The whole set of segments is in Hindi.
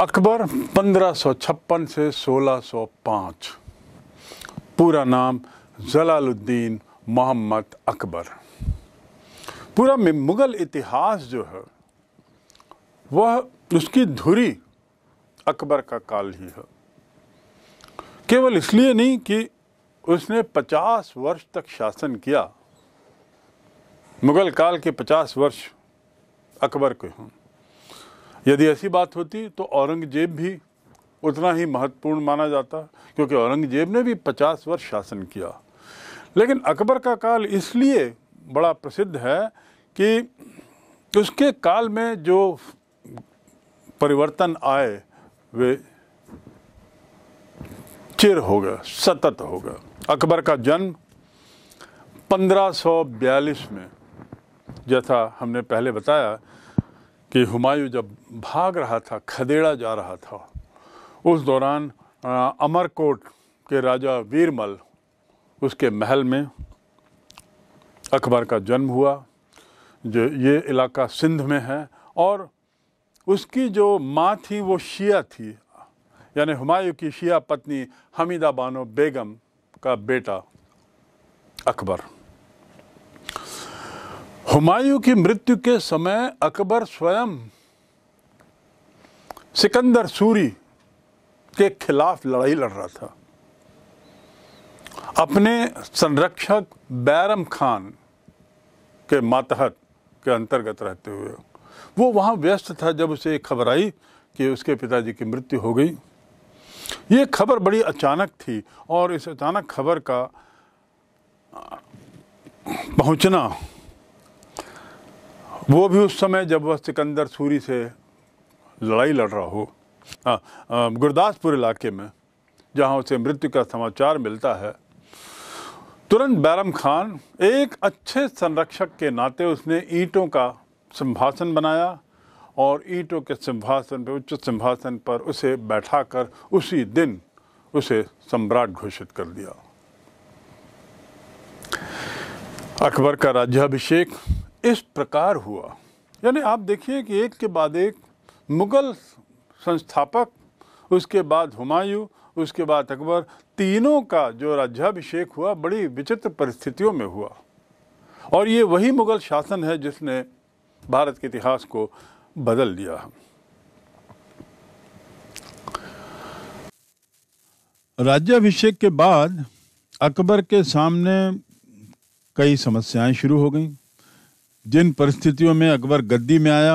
अकबर 1556 से 1605 पूरा नाम जलालुद्दीन मोहम्मद अकबर पूरा में मुग़ल इतिहास जो है वह उसकी धुरी अकबर का काल ही है केवल इसलिए नहीं कि उसने 50 वर्ष तक शासन किया मुग़ल काल के 50 वर्ष अकबर के हों यदि ऐसी बात होती तो औरंगजेब भी उतना ही महत्वपूर्ण माना जाता क्योंकि औरंगजेब ने भी 50 वर्ष शासन किया लेकिन अकबर का काल इसलिए बड़ा प्रसिद्ध है कि उसके काल में जो परिवर्तन आए वे चिर हो गए सतत हो गए अकबर का जन्म 1542 में जैसा हमने पहले बताया कि हुमायूं जब भाग रहा था खदेड़ा जा रहा था उस दौरान अमरकोट के राजा वीरमल उसके महल में अकबर का जन्म हुआ जो ये इलाका सिंध में है और उसकी जो माँ थी वो शिया थी यानी हुमायूं की शिया पत्नी हमीदा बानो बेगम का बेटा अकबर हुमायूं की मृत्यु के समय अकबर स्वयं सिकंदर सूरी के खिलाफ लड़ाई लड़ रहा था अपने संरक्षक बैरम खान के मातहत के अंतर्गत रहते हुए वो वहाँ व्यस्त था जब उसे एक खबर आई कि उसके पिताजी की मृत्यु हो गई ये खबर बड़ी अचानक थी और इस अचानक खबर का पहुँचना वो भी उस समय जब वह सिकंदर सूरी से लड़ाई लड़ रहा हो हाँ, गुरदासपुर इलाके में जहाँ उसे मृत्यु का समाचार मिलता है तुरंत बैरम खान एक अच्छे संरक्षक के नाते उसने ईंटों का सिंहासन बनाया और ईंटों के सिंहासन पर उच्च सिंहासन पर उसे बैठाकर उसी दिन उसे सम्राट घोषित कर दिया अकबर का राज्याभिषेक इस प्रकार हुआ यानी आप देखिए कि एक के बाद एक मुग़ल संस्थापक उसके बाद हुमायूं उसके बाद अकबर तीनों का जो राज्याभिषेक हुआ बड़ी विचित्र परिस्थितियों में हुआ और ये वही मुग़ल शासन है जिसने भारत के इतिहास को बदल दिया राज्याभिषेक के बाद अकबर के सामने कई समस्याएं शुरू हो गईं जिन परिस्थितियों में अकबर गद्दी में आया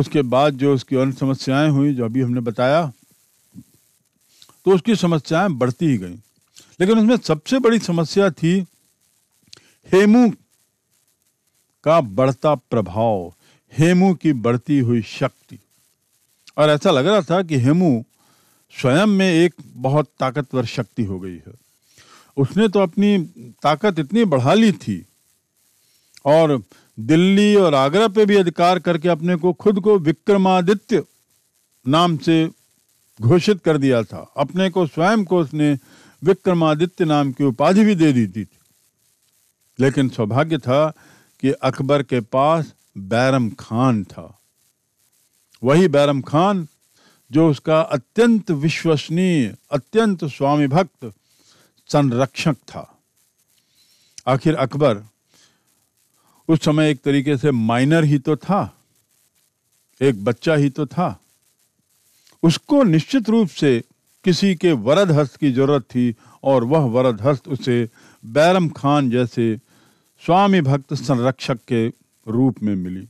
उसके बाद जो उसकी अन्य समस्याएं हुई जो अभी हमने बताया तो उसकी समस्याएं बढ़ती ही गई लेकिन उसमें सबसे बड़ी समस्या थी हेमू का बढ़ता प्रभाव हेमू की बढ़ती हुई शक्ति और ऐसा लग रहा था कि हेमू स्वयं में एक बहुत ताकतवर शक्ति हो गई है उसने तो अपनी ताकत इतनी बढ़ा ली थी और दिल्ली और आगरा पे भी अधिकार करके अपने को खुद को विक्रमादित्य नाम से घोषित कर दिया था अपने को स्वयं को उसने विक्रमादित्य नाम की उपाधि भी दे दी थी लेकिन सौभाग्य था कि अकबर के पास बैरम खान था वही बैरम खान जो उसका अत्यंत विश्वसनीय अत्यंत स्वामी भक्त संरक्षक था आखिर अकबर उस समय एक तरीके से माइनर ही तो था एक बच्चा ही तो था उसको निश्चित रूप से किसी के वरद हस्त की जरूरत थी और वह वरद हस्त उसे बैरम खान जैसे स्वामी भक्त संरक्षक के रूप में मिली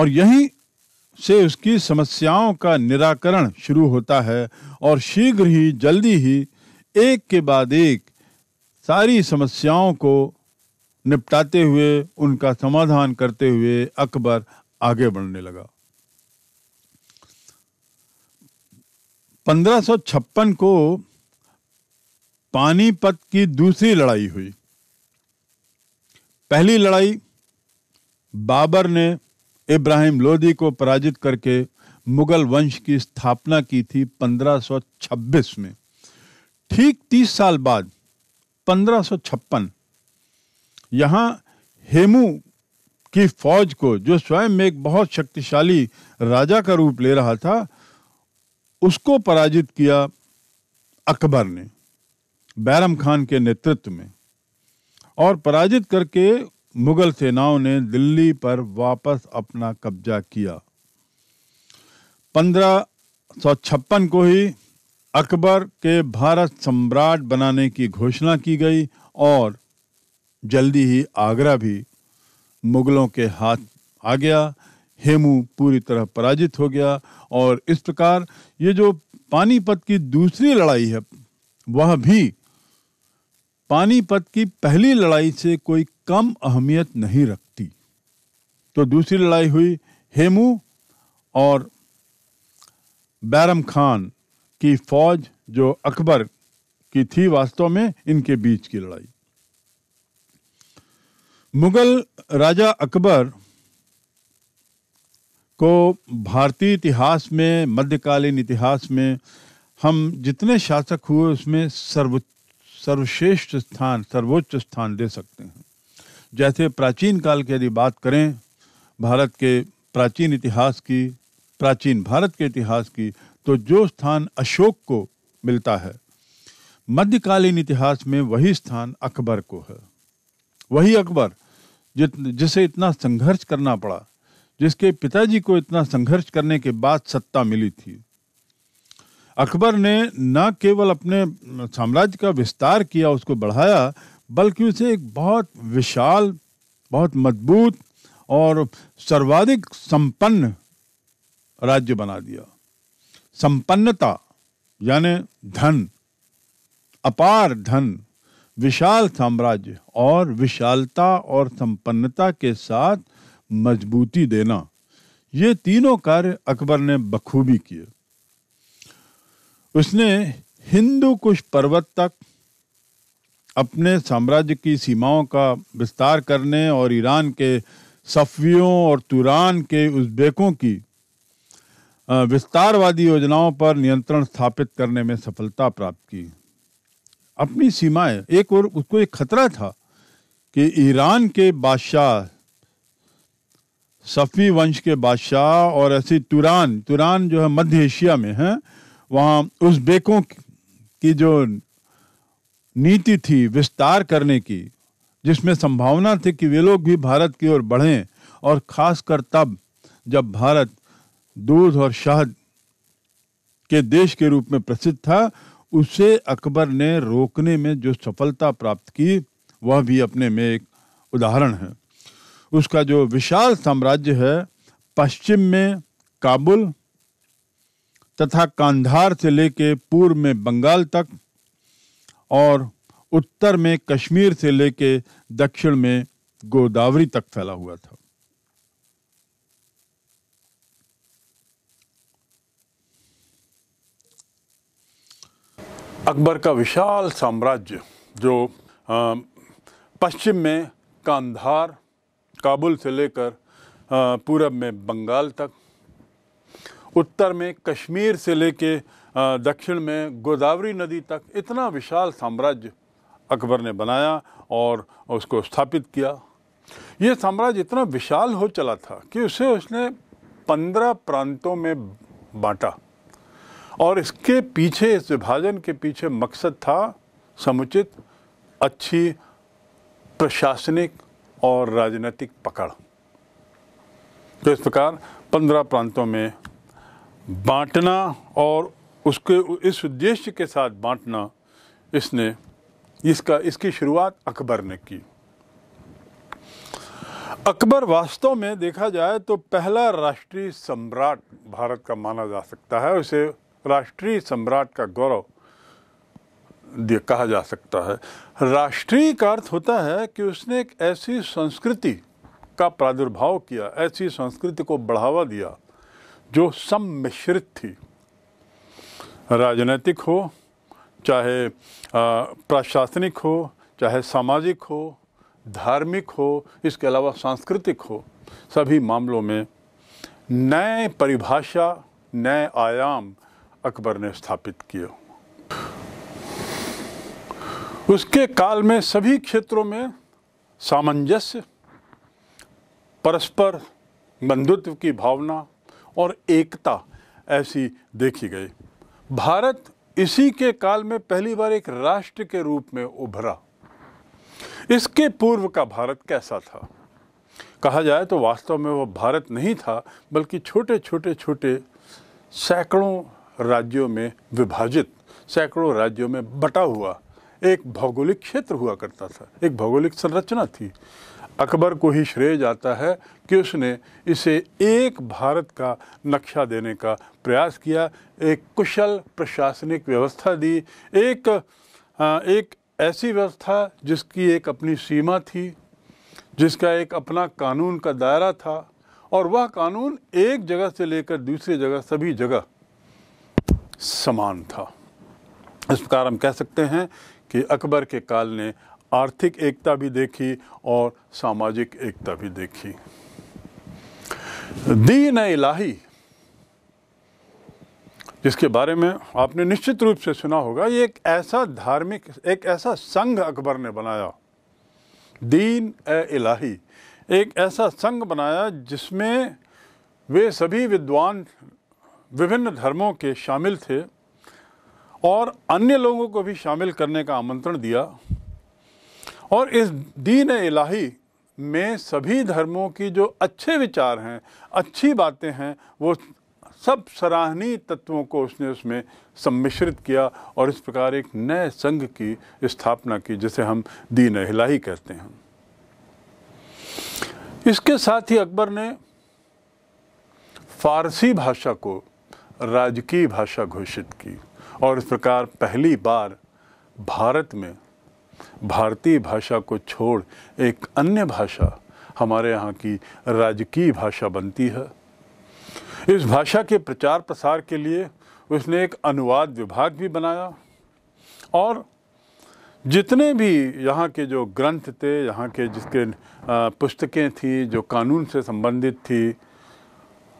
और यहीं से उसकी समस्याओं का निराकरण शुरू होता है और शीघ्र ही जल्दी ही एक के बाद एक सारी समस्याओं को निपटाते हुए उनका समाधान करते हुए अकबर आगे बढ़ने लगा 1556 को पानीपत की दूसरी लड़ाई हुई पहली लड़ाई बाबर ने इब्राहिम लोदी को पराजित करके मुगल वंश की स्थापना की थी 1526 में ठीक 30 साल बाद 1556 यहाँ हेमू की फौज को जो स्वयं एक बहुत शक्तिशाली राजा का रूप ले रहा था उसको पराजित किया अकबर ने बैरम खान के नेतृत्व में और पराजित करके मुगल सेनाओं ने दिल्ली पर वापस अपना कब्जा किया पंद्रह सौ छप्पन को ही अकबर के भारत सम्राट बनाने की घोषणा की गई और जल्दी ही आगरा भी मुगलों के हाथ आ गया हेमू पूरी तरह पराजित हो गया और इस प्रकार ये जो पानीपत की दूसरी लड़ाई है वह भी पानीपत की पहली लड़ाई से कोई कम अहमियत नहीं रखती तो दूसरी लड़ाई हुई हेमू और बैरम खान की फौज जो अकबर की थी वास्तव में इनके बीच की लड़ाई मुगल राजा अकबर को भारतीय इतिहास में मध्यकालीन इतिहास में हम जितने शासक हुए उसमें सर्व सर्वश्रेष्ठ स्थान सर्वोच्च स्थान दे सकते हैं जैसे प्राचीन काल की यदि बात करें भारत के प्राचीन इतिहास की प्राचीन भारत के इतिहास की तो जो स्थान अशोक को मिलता है मध्यकालीन इतिहास में वही स्थान अकबर को है वही अकबर जित जिसे इतना संघर्ष करना पड़ा जिसके पिताजी को इतना संघर्ष करने के बाद सत्ता मिली थी अकबर ने न केवल अपने साम्राज्य का विस्तार किया उसको बढ़ाया बल्कि उसे एक बहुत विशाल बहुत मजबूत और सर्वाधिक संपन्न राज्य बना दिया संपन्नता यानी धन अपार धन विशाल साम्राज्य और विशालता और संपन्नता के साथ मजबूती देना ये तीनों कार्य अकबर ने बखूबी किए उसने हिंदू कुश पर्वत तक अपने साम्राज्य की सीमाओं का विस्तार करने और ईरान के सफ़ियों और तुरान के उज्बेकों की विस्तारवादी योजनाओं पर नियंत्रण स्थापित करने में सफलता प्राप्त की अपनी सीमाएं एक और उसको एक खतरा था कि ईरान के बादशाह सफ़ी वंश के बादशाह और ऐसी तुरान तुरान जो है मध्य एशिया में है वहाँ उस बेकों की जो नीति थी विस्तार करने की जिसमें संभावना थी कि वे लोग भी भारत की ओर बढ़ें और ख़ासकर तब जब भारत दूध और शहद के देश के रूप में प्रसिद्ध था उसे अकबर ने रोकने में जो सफलता प्राप्त की वह भी अपने में एक उदाहरण है उसका जो विशाल साम्राज्य है पश्चिम में काबुल तथा कांधार से लेके पूर्व में बंगाल तक और उत्तर में कश्मीर से लेके दक्षिण में गोदावरी तक फैला हुआ था अकबर का विशाल साम्राज्य जो पश्चिम में कांधार काबुल से लेकर पूरब में बंगाल तक उत्तर में कश्मीर से लेके दक्षिण में गोदावरी नदी तक इतना विशाल साम्राज्य अकबर ने बनाया और उसको स्थापित किया ये साम्राज्य इतना विशाल हो चला था कि उसे उसने पंद्रह प्रांतों में बांटा और इसके पीछे इस विभाजन के पीछे मकसद था समुचित अच्छी प्रशासनिक और राजनीतिक पकड़ तो इस प्रकार पंद्रह प्रांतों में बांटना और उसके इस उद्देश्य के साथ बांटना इसने इसका इसकी शुरुआत अकबर ने की अकबर वास्तव में देखा जाए तो पहला राष्ट्रीय सम्राट भारत का माना जा सकता है उसे राष्ट्रीय सम्राट का गौरव कहा जा सकता है राष्ट्रीय का अर्थ होता है कि उसने एक ऐसी संस्कृति का प्रादुर्भाव किया ऐसी संस्कृति को बढ़ावा दिया जो सम्मिश्रित थी राजनीतिक हो चाहे प्रशासनिक हो चाहे सामाजिक हो धार्मिक हो इसके अलावा सांस्कृतिक हो सभी मामलों में नए परिभाषा नए आयाम अकबर ने स्थापित किए उसके काल में सभी क्षेत्रों में सामंजस्य परस्पर बंधुत्व की भावना और एकता ऐसी देखी गई भारत इसी के काल में पहली बार एक राष्ट्र के रूप में उभरा इसके पूर्व का भारत कैसा था कहा जाए तो वास्तव में वह भारत नहीं था बल्कि छोटे छोटे छोटे सैकड़ों राज्यों में विभाजित सैकड़ों राज्यों में बटा हुआ एक भौगोलिक क्षेत्र हुआ करता था एक भौगोलिक संरचना थी अकबर को ही श्रेय जाता है कि उसने इसे एक भारत का नक्शा देने का प्रयास किया एक कुशल प्रशासनिक व्यवस्था दी एक एक ऐसी व्यवस्था जिसकी एक अपनी सीमा थी जिसका एक अपना कानून का दायरा था और वह कानून एक जगह से लेकर दूसरी जगह सभी जगह समान था इस प्रकार हम कह सकते हैं कि अकबर के काल ने आर्थिक एकता भी देखी और सामाजिक एकता भी देखी दीन इलाही जिसके बारे में आपने निश्चित रूप से सुना होगा ये एक ऐसा धार्मिक एक ऐसा संघ अकबर ने बनाया दीन ए इलाही एक ऐसा संघ बनाया जिसमें वे सभी विद्वान विभिन्न धर्मों के शामिल थे और अन्य लोगों को भी शामिल करने का आमंत्रण दिया और इस दीन इलाही में सभी धर्मों की जो अच्छे विचार हैं अच्छी बातें हैं वो सब सराहनीय तत्वों को उसने उसमें सम्मिश्रित किया और इस प्रकार एक नए संघ की स्थापना की जिसे हम दीन इलाही कहते हैं इसके साथ ही अकबर ने फारसी भाषा को राजकीय भाषा घोषित की और इस प्रकार पहली बार भारत में भारतीय भाषा को छोड़ एक अन्य भाषा हमारे यहाँ की राजकीय भाषा बनती है इस भाषा के प्रचार प्रसार के लिए उसने एक अनुवाद विभाग भी बनाया और जितने भी यहाँ के जो ग्रंथ थे यहाँ के जिसके पुस्तकें थीं जो कानून से संबंधित थी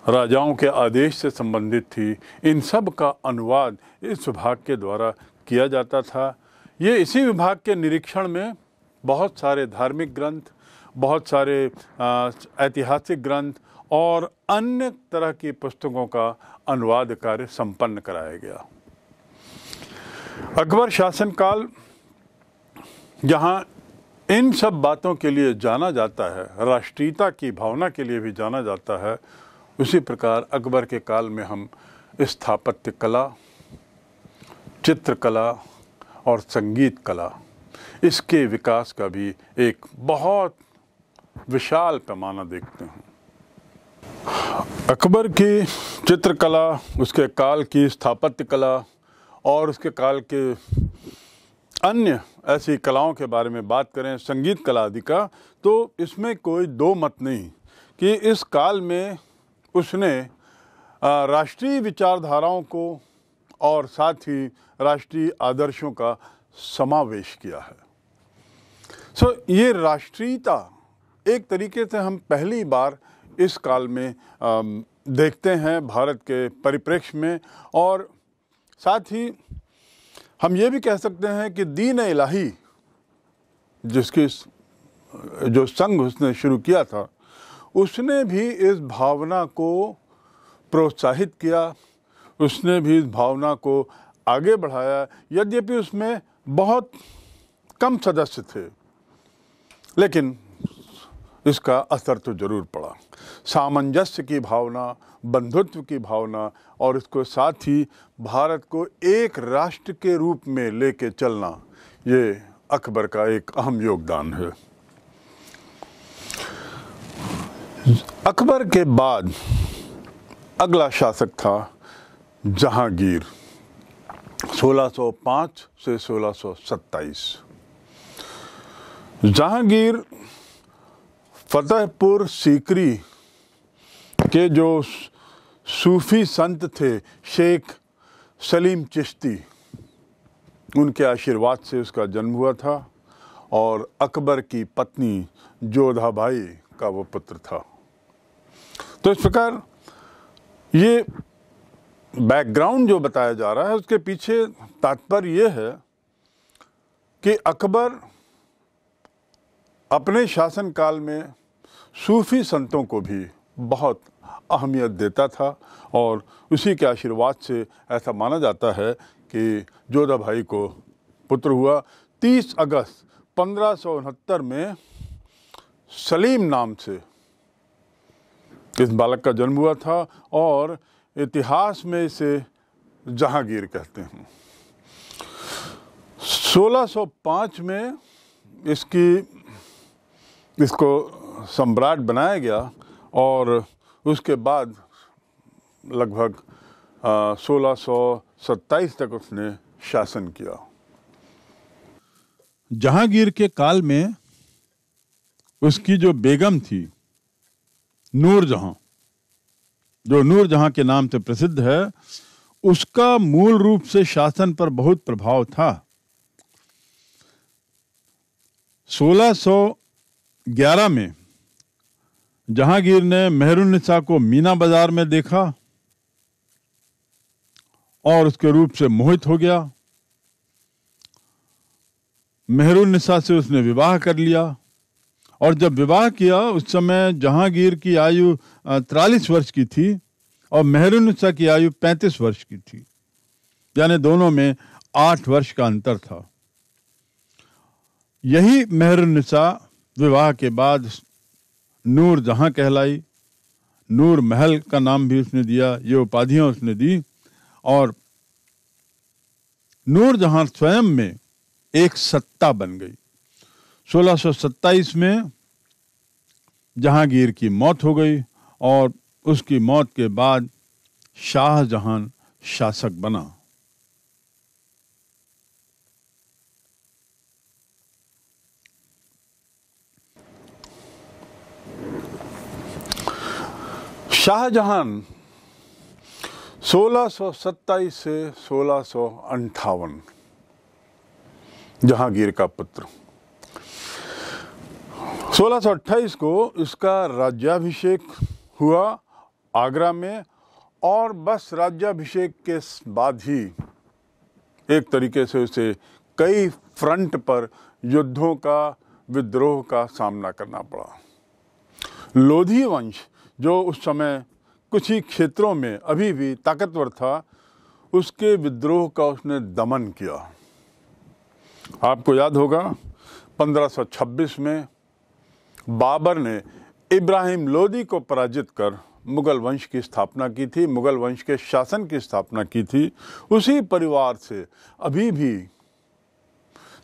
राजाओं के आदेश से संबंधित थी इन सब का अनुवाद इस विभाग के द्वारा किया जाता था ये इसी विभाग के निरीक्षण में बहुत सारे धार्मिक ग्रंथ बहुत सारे ऐतिहासिक ग्रंथ और अन्य तरह की पुस्तकों का अनुवाद कार्य संपन्न कराया गया अकबर शासनकाल जहाँ इन सब बातों के लिए जाना जाता है राष्ट्रीयता की भावना के लिए भी जाना जाता है उसी प्रकार अकबर के काल में हम स्थापत्य कला चित्रकला और संगीत कला इसके विकास का भी एक बहुत विशाल पैमाना देखते हैं अकबर की चित्रकला उसके काल की स्थापत्य कला और उसके काल के अन्य ऐसी कलाओं के बारे में बात करें संगीत कला आदि का तो इसमें कोई दो मत नहीं कि इस काल में उसने राष्ट्रीय विचारधाराओं को और साथ ही राष्ट्रीय आदर्शों का समावेश किया है सो so, ये राष्ट्रीयता एक तरीके से हम पहली बार इस काल में आ, देखते हैं भारत के परिप्रेक्ष्य में और साथ ही हम ये भी कह सकते हैं कि दीन इलाही जिसकी जो संघ उसने शुरू किया था उसने भी इस भावना को प्रोत्साहित किया उसने भी इस भावना को आगे बढ़ाया यद्यपि उसमें बहुत कम सदस्य थे लेकिन इसका असर तो जरूर पड़ा सामंजस्य की भावना बंधुत्व की भावना और इसको साथ ही भारत को एक राष्ट्र के रूप में लेके चलना ये अकबर का एक अहम योगदान है अकबर के बाद अगला शासक था जहांगीर 1605 से 1627 जहांगीर फतेहपुर सीकरी के जो सूफी संत थे शेख सलीम चिश्ती उनके आशीर्वाद से उसका जन्म हुआ था और अकबर की पत्नी जोधा भाई का वो पुत्र था तो इस प्रकार ये बैकग्राउंड जो बताया जा रहा है उसके पीछे तात्पर्य ये है कि अकबर अपने शासनकाल में सूफ़ी संतों को भी बहुत अहमियत देता था और उसी के आशीर्वाद से ऐसा माना जाता है कि जोधा भाई को पुत्र हुआ 30 अगस्त पंद्रह में सलीम नाम से किस बालक का जन्म हुआ था और इतिहास में इसे जहांगीर कहते हैं 1605 में इसकी इसको सम्राट बनाया गया और उसके बाद लगभग सोलह तक उसने शासन किया जहांगीर के काल में उसकी जो बेगम थी नूरजहां जो नूरजहां के नाम से प्रसिद्ध है उसका मूल रूप से शासन पर बहुत प्रभाव था 1611 में जहांगीर ने निशा को मीना बाजार में देखा और उसके रूप से मोहित हो गया निशा से उसने विवाह कर लिया और जब विवाह किया उस समय जहांगीर की आयु तिरालीस वर्ष की थी और मेहरुनसा की आयु पैंतीस वर्ष की थी यानी दोनों में आठ वर्ष का अंतर था यही मेहरुनसा विवाह के बाद नूर जहां कहलाई नूर महल का नाम भी उसने दिया ये उपाधियां उसने दी और नूर जहां स्वयं में एक सत्ता बन गई 1627 में जहांगीर की मौत हो गई और उसकी मौत के बाद शाहजहां शासक बना शाहजहां 1627 से सोलह जहांगीर का पुत्र 1628 को इसका राज्याभिषेक हुआ आगरा में और बस राज्याभिषेक के बाद ही एक तरीके से उसे कई फ्रंट पर युद्धों का विद्रोह का सामना करना पड़ा लोधी वंश जो उस समय कुछ ही क्षेत्रों में अभी भी ताकतवर था उसके विद्रोह का उसने दमन किया आपको याद होगा 1526 में बाबर ने इब्राहिम लोदी को पराजित कर मुग़ल वंश की स्थापना की थी मुग़ल वंश के शासन की स्थापना की थी उसी परिवार से अभी भी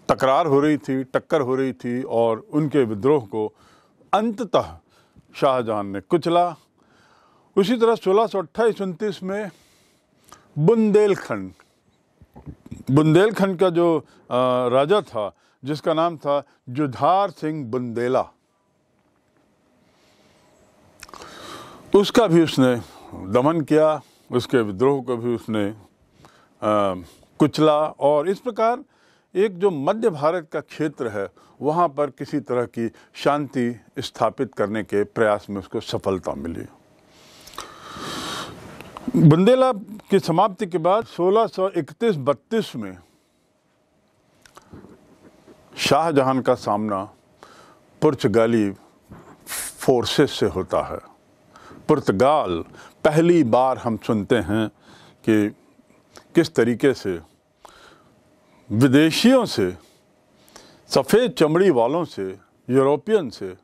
तकरार हो रही थी टक्कर हो रही थी और उनके विद्रोह को अंततः शाहजहां ने कुचला उसी तरह सोलह सौ अट्ठाईस उनतीस में बुंदेलखंड बुंदेलखंड का जो राजा था जिसका नाम था जुधार सिंह बुंदेला उसका भी उसने दमन किया उसके विद्रोह को भी उसने कुचला और इस प्रकार एक जो मध्य भारत का क्षेत्र है वहाँ पर किसी तरह की शांति स्थापित करने के प्रयास में उसको सफलता मिली बुंदेला की समाप्ति के बाद 1631-32 में शाहजहां का सामना पुर्तगाली फोर्सेस से होता है पुर्तगाल पहली बार हम सुनते हैं कि किस तरीके से विदेशियों से सफ़ेद चमड़ी वालों से यूरोपियन से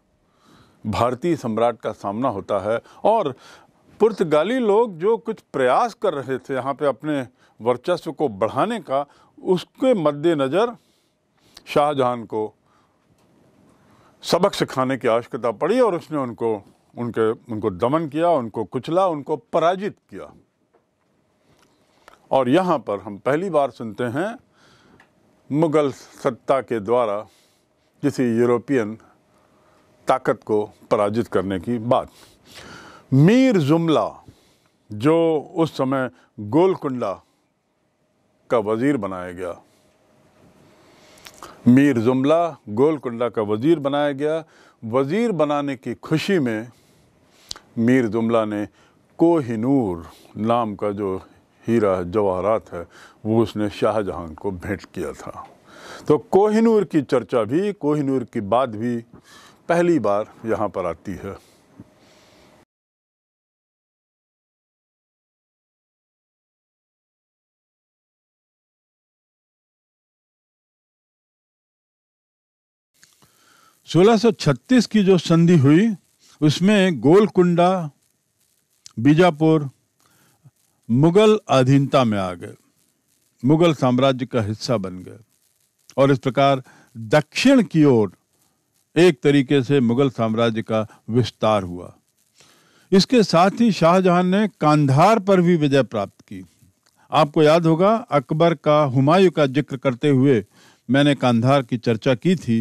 भारतीय सम्राट का सामना होता है और पुर्तगाली लोग जो कुछ प्रयास कर रहे थे यहाँ पे अपने वर्चस्व को बढ़ाने का उसके मद्देनज़र शाहजहान को सबक सिखाने की आवश्यकता पड़ी और उसने उनको उनके उनको दमन किया उनको कुचला उनको पराजित किया और यहाँ पर हम पहली बार सुनते हैं मुग़ल सत्ता के द्वारा किसी यूरोपियन ताकत को पराजित करने की बात मीर जुमला जो उस समय गोलकुंडा का वज़ीर बनाया गया मीर जुमला गोलकुंडा का वज़ीर बनाया गया वज़ीर बनाने की खुशी में मीर जुमला ने कोहिनूर नाम का जो हीरा जवाहरात है वो उसने शाहजहां को भेंट किया था तो कोहिनूर की चर्चा भी कोहिनूर की बात भी पहली बार यहाँ पर आती है सोलह छत्तीस की जो संधि हुई उसमें गोलकुंडा बीजापुर मुगल अधीनता में आ गए मुगल साम्राज्य का हिस्सा बन गए और इस प्रकार दक्षिण की ओर एक तरीके से मुगल साम्राज्य का विस्तार हुआ इसके साथ ही शाहजहां ने कांधार पर भी विजय प्राप्त की आपको याद होगा अकबर का हुमायूं का जिक्र करते हुए मैंने कांधार की चर्चा की थी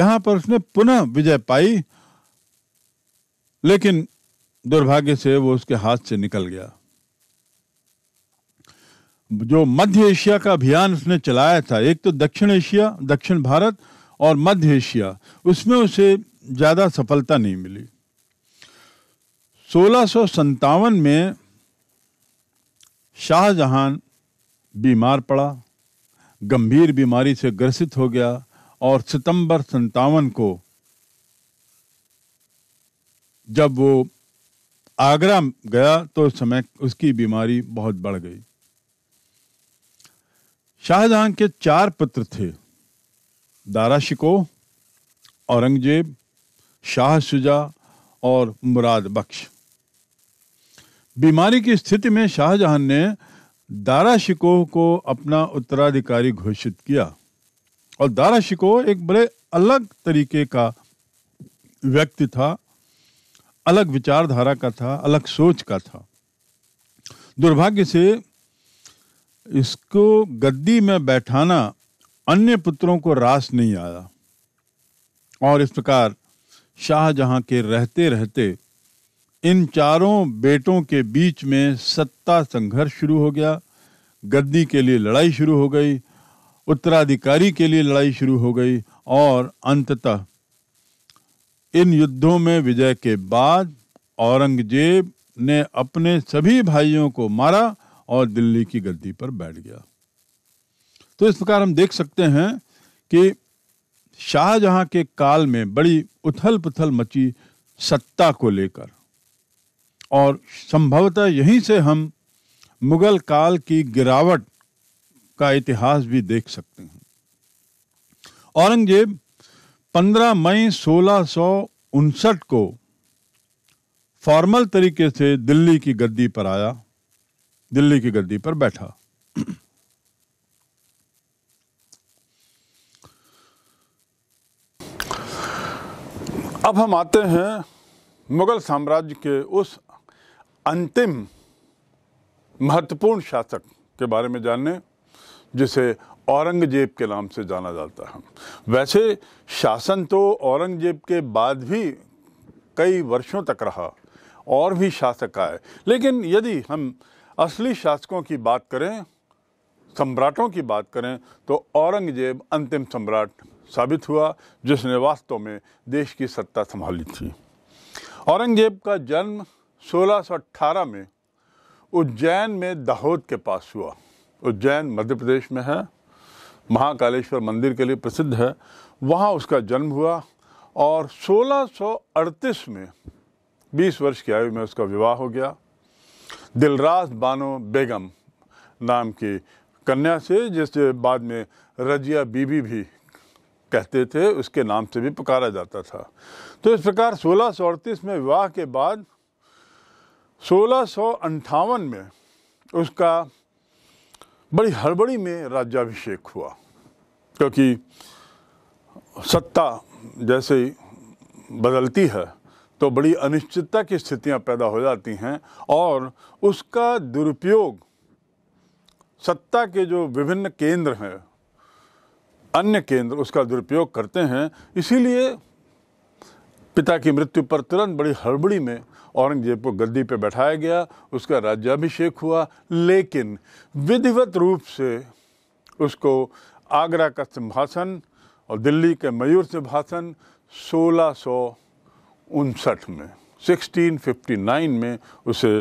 यहां पर उसने पुनः विजय पाई लेकिन दुर्भाग्य से वो उसके हाथ से निकल गया जो मध्य एशिया का अभियान उसने चलाया था एक तो दक्षिण एशिया दक्षिण भारत और मध्य एशिया उसमें उसे ज़्यादा सफलता नहीं मिली सोलह में शाहजहां बीमार पड़ा गंभीर बीमारी से ग्रसित हो गया और सितंबर संतावन को जब वो आगरा गया तो उस समय उसकी बीमारी बहुत बढ़ गई शाहजहां के चार पुत्र थे दारा शिको औरंगजेब शाह शुजा और मुराद बख्श बीमारी की स्थिति में शाहजहां ने दारा शिकोह को अपना उत्तराधिकारी घोषित किया और दारा शिकोह एक बड़े अलग तरीके का व्यक्ति था अलग विचारधारा का था अलग सोच का था दुर्भाग्य से इसको गद्दी में बैठाना अन्य पुत्रों को रास नहीं आया और इस प्रकार शाहजहां के रहते रहते इन चारों बेटों के बीच में सत्ता संघर्ष शुरू हो गया गद्दी के लिए लड़ाई शुरू हो गई उत्तराधिकारी के लिए लड़ाई शुरू हो गई और अंततः इन युद्धों में विजय के बाद औरंगजेब ने अपने सभी भाइयों को मारा और दिल्ली की गद्दी पर बैठ गया तो इस प्रकार हम देख सकते हैं कि शाहजहां के काल में बड़ी उथल पुथल मची सत्ता को लेकर और संभवतः यहीं से हम मुगल काल की गिरावट का इतिहास भी देख सकते हैं औरंगजेब 15 मई सोलह को फॉर्मल तरीके से दिल्ली की गद्दी पर आया दिल्ली की गद्दी पर बैठा अब हम आते हैं मुगल साम्राज्य के उस अंतिम महत्वपूर्ण शासक के बारे में जानने जिसे औरंगजेब के नाम से जाना जाता है वैसे शासन तो औरंगजेब के बाद भी कई वर्षों तक रहा और भी शासक आए लेकिन यदि हम असली शासकों की बात करें सम्राटों की बात करें तो औरंगजेब अंतिम सम्राट साबित हुआ जिसने वास्तव में देश की सत्ता संभाली थी औरंगजेब का जन्म 1618 में उज्जैन में दाहोद के पास हुआ उज्जैन मध्य प्रदेश में है महाकालेश्वर मंदिर के लिए प्रसिद्ध है वहाँ उसका जन्म हुआ और 1638 में 20 वर्ष की आयु में उसका विवाह हो गया दिलराज बानो बेगम नाम की कन्या से जिसे बाद में रजिया बीबी भी कहते थे उसके नाम से भी पुकारा जाता था तो इस प्रकार सोलह में विवाह के बाद सोलह में उसका बड़ी हड़बड़ी में राज्याभिषेक हुआ क्योंकि सत्ता जैसे बदलती है तो बड़ी अनिश्चितता की स्थितियां पैदा हो जाती हैं और उसका दुरुपयोग सत्ता के जो विभिन्न केंद्र हैं अन्य केंद्र उसका दुरुपयोग करते हैं इसीलिए पिता की मृत्यु पर तुरंत बड़ी हड़बड़ी में औरंगजेब को गद्दी पर बैठाया गया उसका राज्याभिषेक हुआ लेकिन विधिवत रूप से उसको आगरा का सिंहासन और दिल्ली के मयूर सिंहासन सोलह सौ उनसठ में 1659 में उसे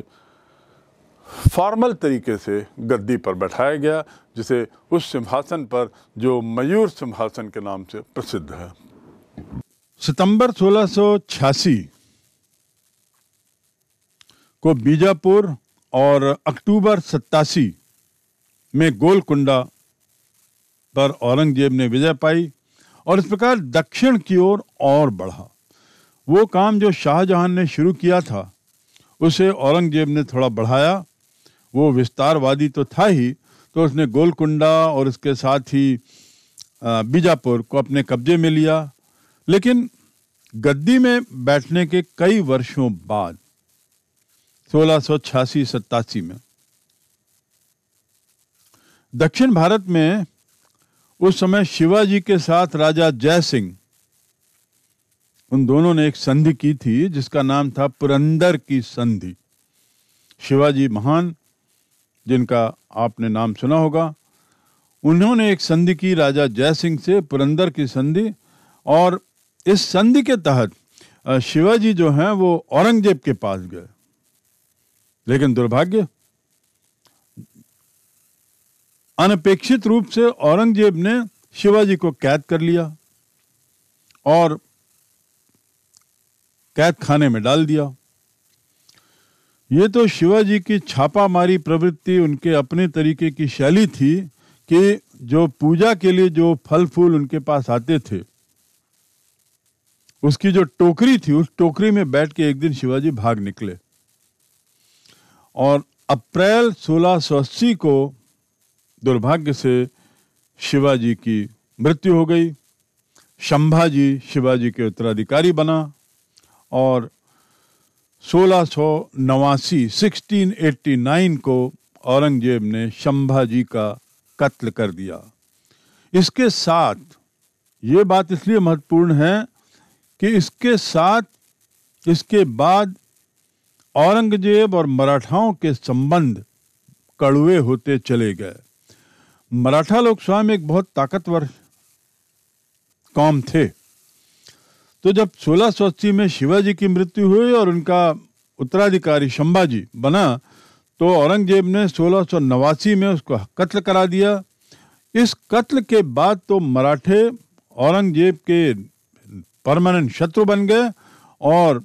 फॉर्मल तरीके से गद्दी पर बैठाया गया जिसे उस सिंहासन पर जो मयूर सिंहासन के नाम से प्रसिद्ध है सितंबर 1686 को बीजापुर और अक्टूबर सत्तासी में गोलकुंडा पर औरंगजेब ने विजय पाई और इस प्रकार दक्षिण की ओर और, और बढ़ा वो काम जो शाहजहां ने शुरू किया था उसे औरंगजेब ने थोड़ा बढ़ाया वो विस्तारवादी तो था ही तो उसने गोलकुंडा और इसके साथ ही बीजापुर को अपने कब्जे में लिया लेकिन गद्दी में बैठने के कई वर्षों बाद सोलह सौ छियासी में दक्षिण भारत में उस समय शिवाजी के साथ राजा जय सिंह उन दोनों ने एक संधि की थी जिसका नाम था पुरंदर की संधि शिवाजी महान जिनका आपने नाम सुना होगा उन्होंने एक संधि की राजा जय सिंह से पुरंदर की संधि और इस संधि के तहत शिवाजी जो हैं वो औरंगजेब के पास गए लेकिन दुर्भाग्य अनपेक्षित रूप से औरंगजेब ने शिवाजी को कैद कर लिया और कैद खाने में डाल दिया ये तो शिवाजी की छापामारी प्रवृत्ति उनके अपने तरीके की शैली थी कि जो पूजा के लिए जो फल फूल उनके पास आते थे उसकी जो टोकरी थी उस टोकरी में बैठ के एक दिन शिवाजी भाग निकले और अप्रैल सोलह अस्सी को दुर्भाग्य से शिवाजी की मृत्यु हो गई शंभाजी शिवाजी के उत्तराधिकारी बना और सोलह सौ नवासी सिक्सटीन एट्टी नाइन को औरंगजेब ने शंभाजी का कत्ल कर दिया इसके साथ ये बात इसलिए महत्वपूर्ण है कि इसके साथ इसके बाद औरंगजेब और मराठाओं के संबंध कड़वे होते चले गए मराठा लोग स्वयं एक बहुत ताकतवर कौम थे तो जब सोलह अस्सी में शिवाजी की मृत्यु हुई और उनका उत्तराधिकारी शंभाजी बना तो औरंगजेब ने सोलह नवासी में उसको कत्ल करा दिया इस कत्ल के बाद तो मराठे औरंगजेब के परमानेंट शत्रु बन गए और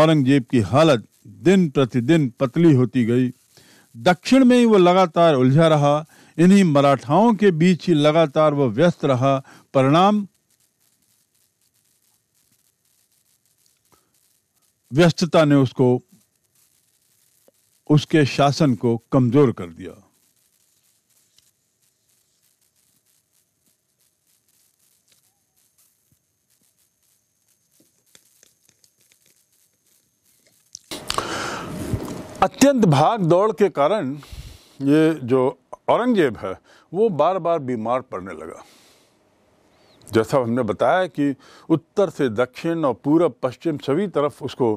औरंगजेब की हालत दिन प्रतिदिन पतली होती गई दक्षिण में ही वो लगातार उलझा रहा इन्हीं मराठाओं के बीच ही लगातार वो व्यस्त रहा परिणाम व्यस्तता ने उसको उसके शासन को कमजोर कर दिया अत्यंत भाग दौड़ के कारण ये जो औरंगजेब है वो बार बार बीमार पड़ने लगा जैसा हमने बताया कि उत्तर से दक्षिण और पूरब पश्चिम सभी तरफ उसको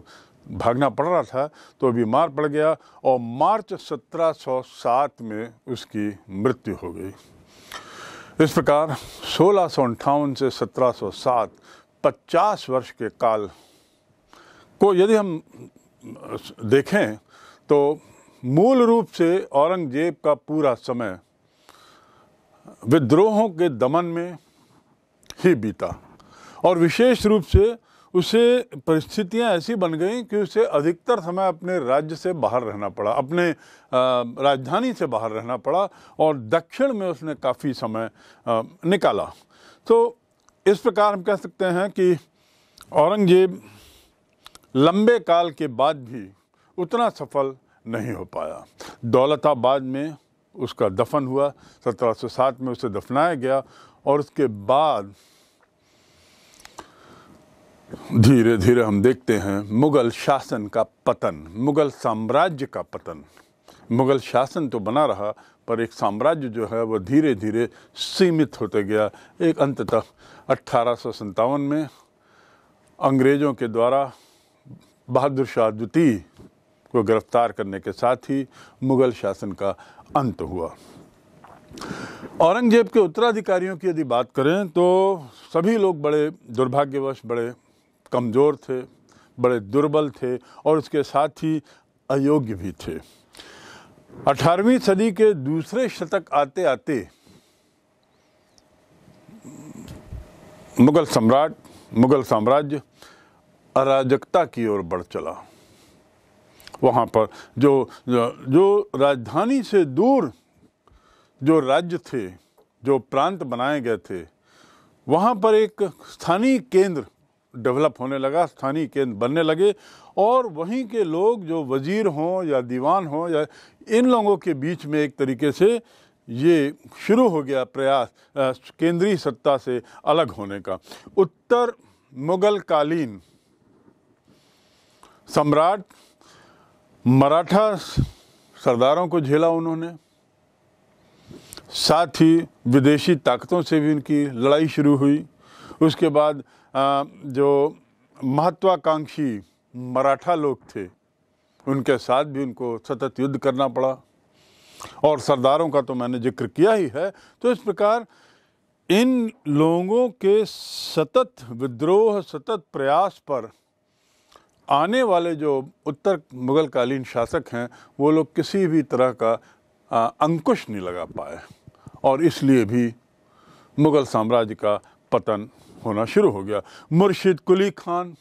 भागना पड़ रहा था तो बीमार पड़ गया और मार्च 1707 में उसकी मृत्यु हो गई इस प्रकार सोलह से 1707 50 वर्ष के काल को यदि हम देखें तो मूल रूप से औरंगजेब का पूरा समय विद्रोहों के दमन में ही बीता और विशेष रूप से उसे परिस्थितियां ऐसी बन गई कि उसे अधिकतर समय अपने राज्य से बाहर रहना पड़ा अपने राजधानी से बाहर रहना पड़ा और दक्षिण में उसने काफ़ी समय निकाला तो इस प्रकार हम कह सकते हैं कि औरंगजेब लंबे काल के बाद भी उतना सफल नहीं हो पाया दौलताबाद में उसका दफन हुआ 1707 में उसे दफनाया गया और उसके बाद धीरे धीरे हम देखते हैं मुग़ल शासन का पतन मुग़ल साम्राज्य का पतन मुग़ल शासन तो बना रहा पर एक साम्राज्य जो है वह धीरे धीरे सीमित होते गया एक अंत तक अट्ठारह में अंग्रेज़ों के द्वारा बहादुर शाह द्वितीय को गिरफ्तार करने के साथ ही मुग़ल शासन का अंत हुआ औरंगजेब के उत्तराधिकारियों की यदि बात करें तो सभी लोग बड़े दुर्भाग्यवश बड़े कमज़ोर थे बड़े दुर्बल थे और उसके साथ ही अयोग्य भी थे 18वीं सदी के दूसरे शतक आते आते मुग़ल सम्राट मुग़ल साम्राज्य अराजकता की ओर बढ़ चला वहाँ पर जो जो राजधानी से दूर जो राज्य थे जो प्रांत बनाए गए थे वहाँ पर एक स्थानीय केंद्र डेवलप होने लगा स्थानीय केंद्र बनने लगे और वहीं के लोग जो वजीर हों या दीवान हों या इन लोगों के बीच में एक तरीके से ये शुरू हो गया प्रयास केंद्रीय सत्ता से अलग होने का उत्तर मुगल कालीन सम्राट मराठा सरदारों को झेला उन्होंने साथ ही विदेशी ताकतों से भी उनकी लड़ाई शुरू हुई उसके बाद जो महत्वाकांक्षी मराठा लोग थे उनके साथ भी उनको सतत युद्ध करना पड़ा और सरदारों का तो मैंने जिक्र किया ही है तो इस प्रकार इन लोगों के सतत विद्रोह सतत प्रयास पर आने वाले जो उत्तर मुग़ल कालीन शासक हैं वो लोग किसी भी तरह का आ, अंकुश नहीं लगा पाए और इसलिए भी मुग़ल साम्राज्य का पतन होना शुरू हो गया मुर्शिद कुली खान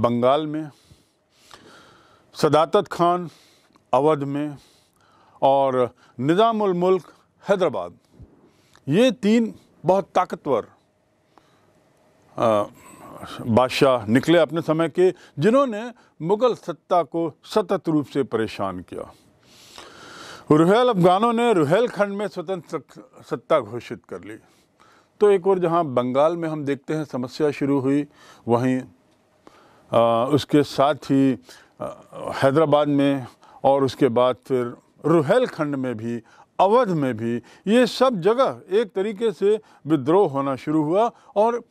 बंगाल में सदातत खान अवध में और निज़ामुल मुल्क हैदराबाद ये तीन बहुत ताकतवर बादशाह निकले अपने समय के जिन्होंने मुग़ल सत्ता को सतत रूप से परेशान किया रुहेल अफगानों ने खंड में स्वतंत्र सत्ता घोषित कर ली तो एक और जहां बंगाल में हम देखते हैं समस्या शुरू हुई वहीं आ, उसके साथ ही आ, हैदराबाद में और उसके बाद फिर रुहेलखंड में भी अवध में भी ये सब जगह एक तरीके से विद्रोह होना शुरू हुआ और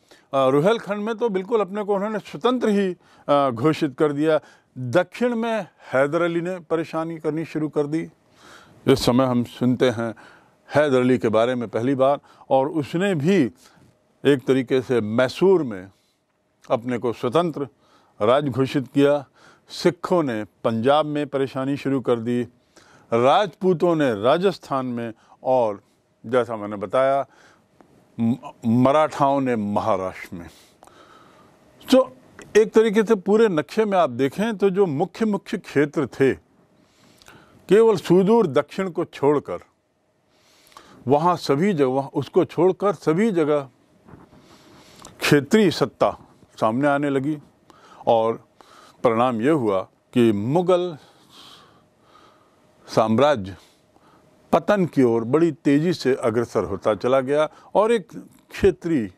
रुहेलखंड में तो बिल्कुल अपने को उन्होंने स्वतंत्र ही घोषित कर दिया दक्षिण में हैदर अली ने परेशानी करनी शुरू कर दी इस समय हम सुनते हैं हैदर अली के बारे में पहली बार और उसने भी एक तरीके से मैसूर में अपने को स्वतंत्र राज्य घोषित किया सिखों ने पंजाब में परेशानी शुरू कर दी राजपूतों ने राजस्थान में और जैसा मैंने बताया मराठाओं ने महाराष्ट्र में तो एक तरीके से पूरे नक्शे में आप देखें तो जो मुख्य मुख्य क्षेत्र थे केवल सुदूर दक्षिण को छोड़कर वहाँ सभी जगह उसको छोड़कर सभी जगह क्षेत्रीय सत्ता सामने आने लगी और परिणाम ये हुआ कि मुग़ल साम्राज्य पतन की ओर बड़ी तेजी से अग्रसर होता चला गया और एक क्षेत्रीय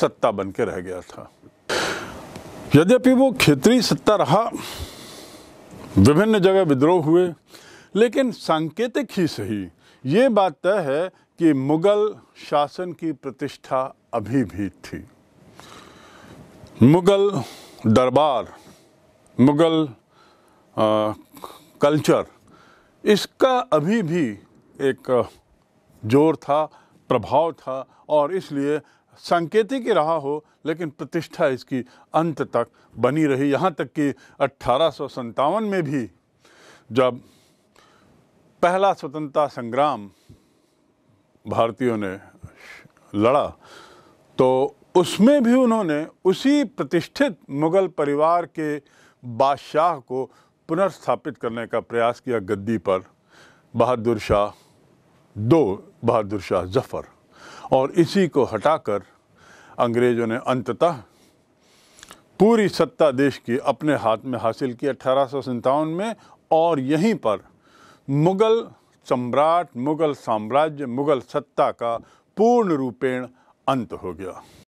सत्ता बन के रह गया था यद्यपि वो क्षेत्रीय सत्ता रहा विभिन्न जगह विद्रोह हुए लेकिन सांकेतिक ही सही ये बात तय है कि मुगल शासन की प्रतिष्ठा अभी भी थी मुगल दरबार मुगल आ, कल्चर इसका अभी भी एक जोर था प्रभाव था और इसलिए सांकेतिक ही रहा हो लेकिन प्रतिष्ठा इसकी अंत तक बनी रही यहाँ तक कि अट्ठारह में भी जब पहला स्वतंत्रता संग्राम भारतीयों ने लड़ा तो उसमें भी उन्होंने उसी प्रतिष्ठित मुग़ल परिवार के बादशाह को पुनर्स्थापित करने का प्रयास किया गद्दी पर बहादुर शाह दो बहादुर शाह जफ़र और इसी को हटाकर अंग्रेज़ों ने अंततः पूरी सत्ता देश की अपने हाथ में हासिल की अठारह में और यहीं पर मुग़ल सम्राट मुग़ल साम्राज्य मुग़ल सत्ता का पूर्ण रूपेण अंत हो गया